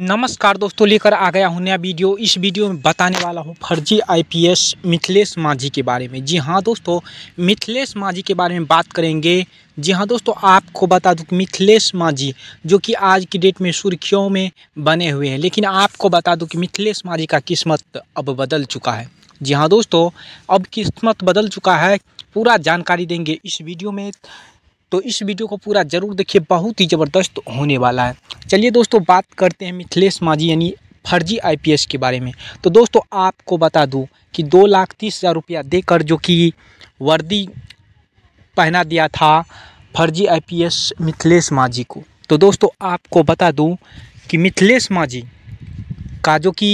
नमस्कार दोस्तों लेकर आ गया हूँ नया वीडियो इस वीडियो में बताने वाला हूँ फर्जी आईपीएस मिथिलेश मांझी के बारे में जी हाँ दोस्तों मिथिलेश मांझी के बारे में बात करेंगे जी हाँ दोस्तों आपको बता दूँ कि मिथिलेश मांझी जो कि आज की डेट में सुर्खियों में बने हुए हैं लेकिन आपको बता दूँ कि मिथिलेश मांझी का किस्मत अब बदल चुका है जी हाँ दोस्तों अब किस्मत बदल चुका है पूरा जानकारी देंगे इस वीडियो में तो इस वीडियो को पूरा ज़रूर देखिए बहुत ही ज़बरदस्त होने वाला है चलिए दोस्तों बात करते हैं मिथिलेश माझी यानी फर्जी आईपीएस के बारे में तो दोस्तों आपको बता दूं कि दो लाख तीस हज़ार रुपया देकर जो कि वर्दी पहना दिया था फर्जी आईपीएस मिथिलेश माझी को तो दोस्तों आपको बता दूं कि मिथिलेश माझी का जो कि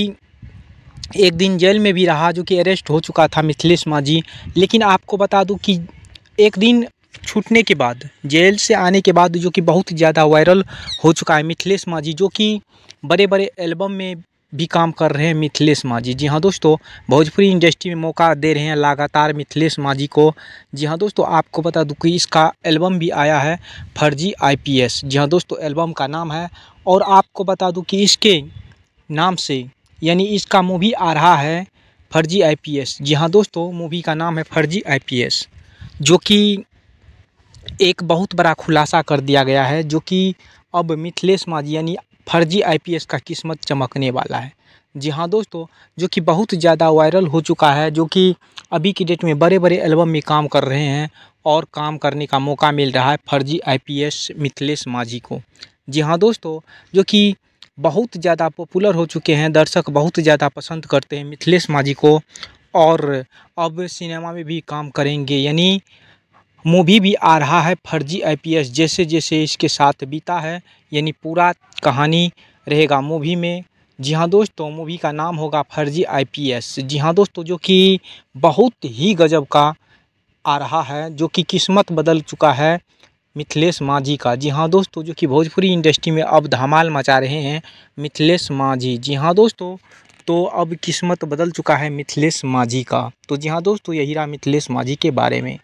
एक दिन जेल में भी रहा जो कि अरेस्ट हो चुका था मिथिलेश माझी लेकिन आपको बता दूँ कि एक दिन छूटने के बाद जेल से आने के बाद जो कि बहुत ज़्यादा वायरल हो चुका है मिथिलेश माझी जो कि बड़े बड़े एल्बम में भी काम कर रहे हैं मिथिलेश माझी जी हाँ दोस्तों भोजपुरी इंडस्ट्री में मौका दे रहे हैं लगातार मिथिलेश माझी को जी हाँ दोस्तों आपको बता दूँ कि इसका एल्बम भी आया है फर्जी आईपीएस जी हाँ दोस्तों एल्बम का नाम है और आपको बता दूँ कि इसके नाम से यानी इसका मूवी आ रहा है फर्जी आईपीएस जी हाँ दोस्तों मूवी का नाम है फर्जी एस जो कि एक बहुत बड़ा खुलासा कर दिया गया है जो कि अब मिथिलेश माझी यानी फर्जी आईपीएस का किस्मत चमकने वाला है जी हाँ दोस्तों जो कि बहुत ज़्यादा वायरल हो चुका है जो कि अभी की डेट में बड़े बड़े एल्बम में काम कर रहे हैं और काम करने का मौका मिल रहा है फर्जी आईपीएस मिथिलेश माझी को जी हाँ दोस्तों जो कि बहुत ज़्यादा पॉपुलर हो चुके हैं दर्शक बहुत ज़्यादा पसंद करते हैं मिथिलेश माझी को और अब सिनेमा में भी काम करेंगे यानी मूवी भी आ रहा है फर्जी आईपीएस जैसे जैसे इसके साथ बीता है यानी पूरा कहानी रहेगा मूवी में जी हाँ दोस्तों मूवी का नाम होगा फर्जी आईपीएस जी हाँ दोस्तों जो कि बहुत ही गजब का आ रहा है जो कि किस्मत बदल चुका है मिथिलेश मांझी का जी हाँ दोस्तों जो कि भोजपुरी इंडस्ट्री में अब धमाल मचा रहे हैं मिथिलेश मांझी जी हाँ दोस्तों तो अब किस्मत बदल चुका है मिथिलेश मांझी का तो जी हाँ दोस्तों यही रहा मिथिलेश मांझी के बारे में